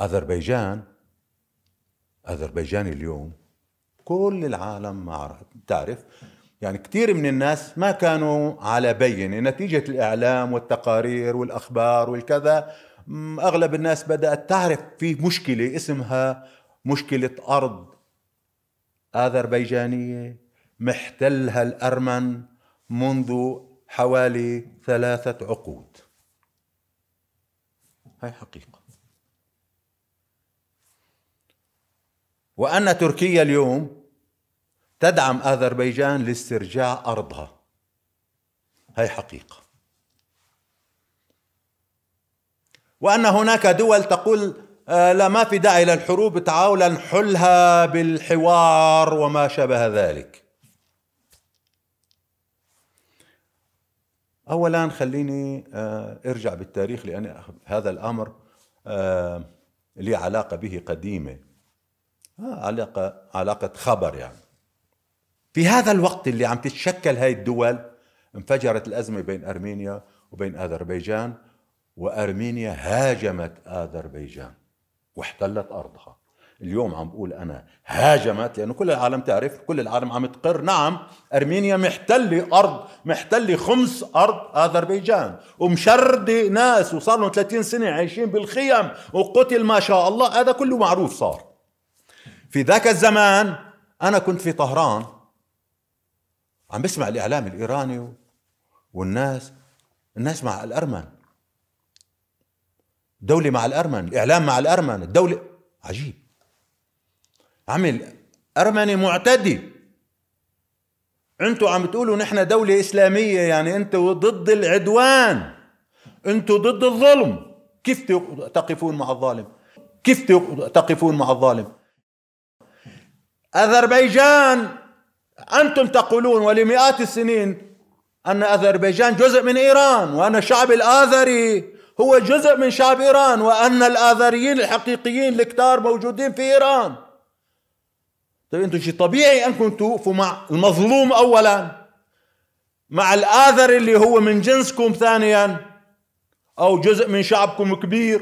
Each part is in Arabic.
اذربيجان اذربيجان اليوم كل العالم ما تعرف يعني كثير من الناس ما كانوا على بينه نتيجه الاعلام والتقارير والاخبار والكذا اغلب الناس بدات تعرف في مشكله اسمها مشكله ارض اذربيجانيه محتلها الارمن منذ حوالي ثلاثه عقود هاي حقيقه وأن تركيا اليوم تدعم أذربيجان لاسترجاع أرضها هي حقيقة وأن هناك دول تقول آه، لا ما في داعي للحروب تعالوا نحلها بالحوار وما شابه ذلك اولا خليني آه، ارجع بالتاريخ لان هذا الامر آه، لي علاقه به قديمه آه، علاقة علاقة خبر يعني في هذا الوقت اللي عم تتشكل هاي الدول انفجرت الأزمة بين أرمينيا وبين أذربيجان وأرمينيا هاجمت أذربيجان واحتلت أرضها اليوم عم بقول أنا هاجمت لأنه كل العالم تعرف كل العالم عم تقر نعم أرمينيا محتلة أرض محتلة خمس أرض أذربيجان ومشردة ناس وصار لهم 30 سنة عايشين بالخيم وقتل ما شاء الله هذا كله معروف صار في ذاك الزمان أنا كنت في طهران عم بسمع الإعلام الإيراني والناس الناس مع الأرمن دولة مع الأرمن الإعلام مع الأرمن الدولة عجيب عمل أرمني معتدي انتوا عم تقولوا نحن دولة إسلامية يعني انتوا ضد العدوان انتوا ضد الظلم كيف تقفون مع الظالم كيف تقفون مع الظالم أذربيجان أنتم تقولون ولمئات السنين أن أذربيجان جزء من إيران وأن الشعب الآذري هو جزء من شعب إيران وأن الآذريين الحقيقيين الكتار موجودين في إيران طيب أنتم شيء طبيعي أنكم توقفوا مع المظلوم أولا مع الآذر اللي هو من جنسكم ثانيا أو جزء من شعبكم كبير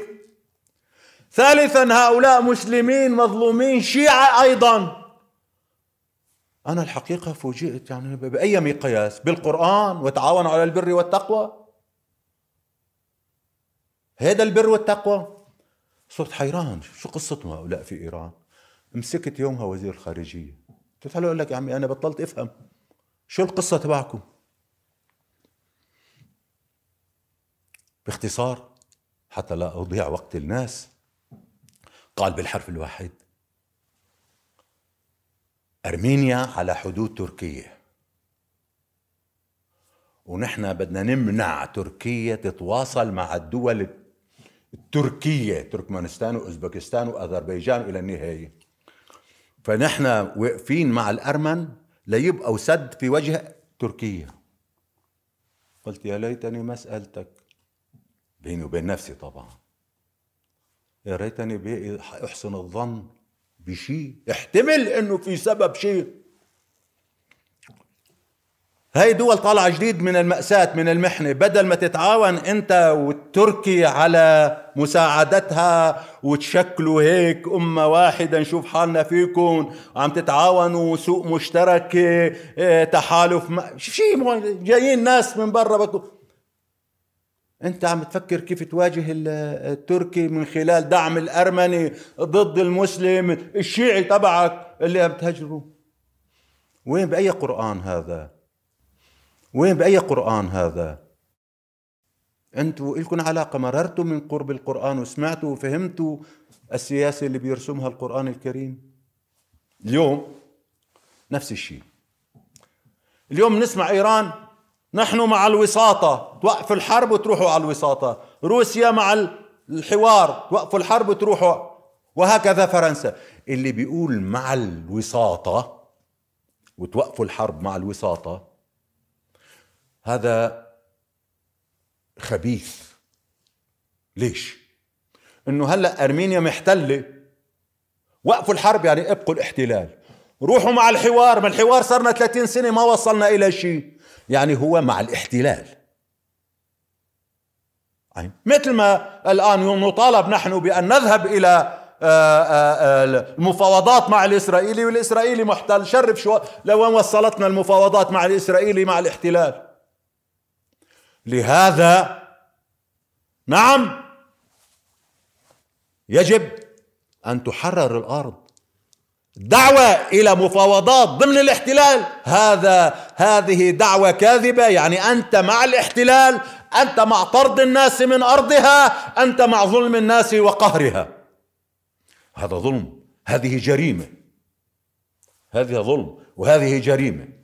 ثالثا هؤلاء مسلمين مظلومين شيعة أيضا أنا الحقيقة فوجئت يعني بأي مقياس بالقرآن وتعاونوا على البر والتقوى هذا البر والتقوى صرت حيران شو قصتهم هؤلاء في إيران مسكت يومها وزير الخارجية قلت له أقول لك يا عمي أنا بطلت أفهم شو القصة تبعكم باختصار حتى لا أضيع وقت الناس قال بالحرف الواحد أرمينيا على حدود تركيا ونحن بدنا نمنع تركيا تتواصل مع الدول التركية تركمانستان وأوزبكستان وأذربيجان إلى النهاية فنحن واقفين مع الأرمن ليبقوا سد في وجه تركيا قلت يا ليتني ما سألتك بيني وبين نفسي طبعا يا ريتني أحسن الظن بشيء احتمل انه في سبب شيء هاي دول طالعة جديد من المأساة من المحنة بدل ما تتعاون أنت والتركي على مساعدتها وتشكلوا هيك أمة واحدة نشوف حالنا فيكم عم تتعاونوا سوق مشترك إيه، تحالف ما... شيء جايين ناس من برا بكون انت عم تفكر كيف تواجه التركي من خلال دعم الارمني ضد المسلم الشيعي تبعك اللي عم تهجره وين باي قران هذا وين باي قران هذا انتوا لكم علاقه مررتوا من قرب القران وسمعتوا وفهمتوا السياسه اللي بيرسمها القران الكريم اليوم نفس الشيء اليوم نسمع ايران نحن مع الوساطة توقفوا الحرب وتروحوا على الوساطة روسيا مع الحوار توقفوا الحرب وتروحوا وهكذا فرنسا اللي بيقول مع الوساطة وتوقفوا الحرب مع الوساطة هذا خبيث ليش؟ انه هلا ارمينيا محتله وقفوا الحرب يعني ابقوا الاحتلال روحوا مع الحوار ما الحوار صرنا 30 سنه ما وصلنا الى شيء يعني هو مع الاحتلال يعني مثل ما الآن نطالب نحن بأن نذهب إلى آه، آه، آه، المفاوضات مع الإسرائيلي والإسرائيلي محتل شرف شو لوين وصلتنا المفاوضات مع الإسرائيلي مع الاحتلال لهذا نعم يجب أن تحرر الأرض دعوة إلى مفاوضات ضمن الاحتلال هذا هذه دعوة كاذبة يعني أنت مع الاحتلال أنت مع طرد الناس من أرضها أنت مع ظلم الناس وقهرها هذا ظلم هذه جريمة هذه ظلم وهذه جريمه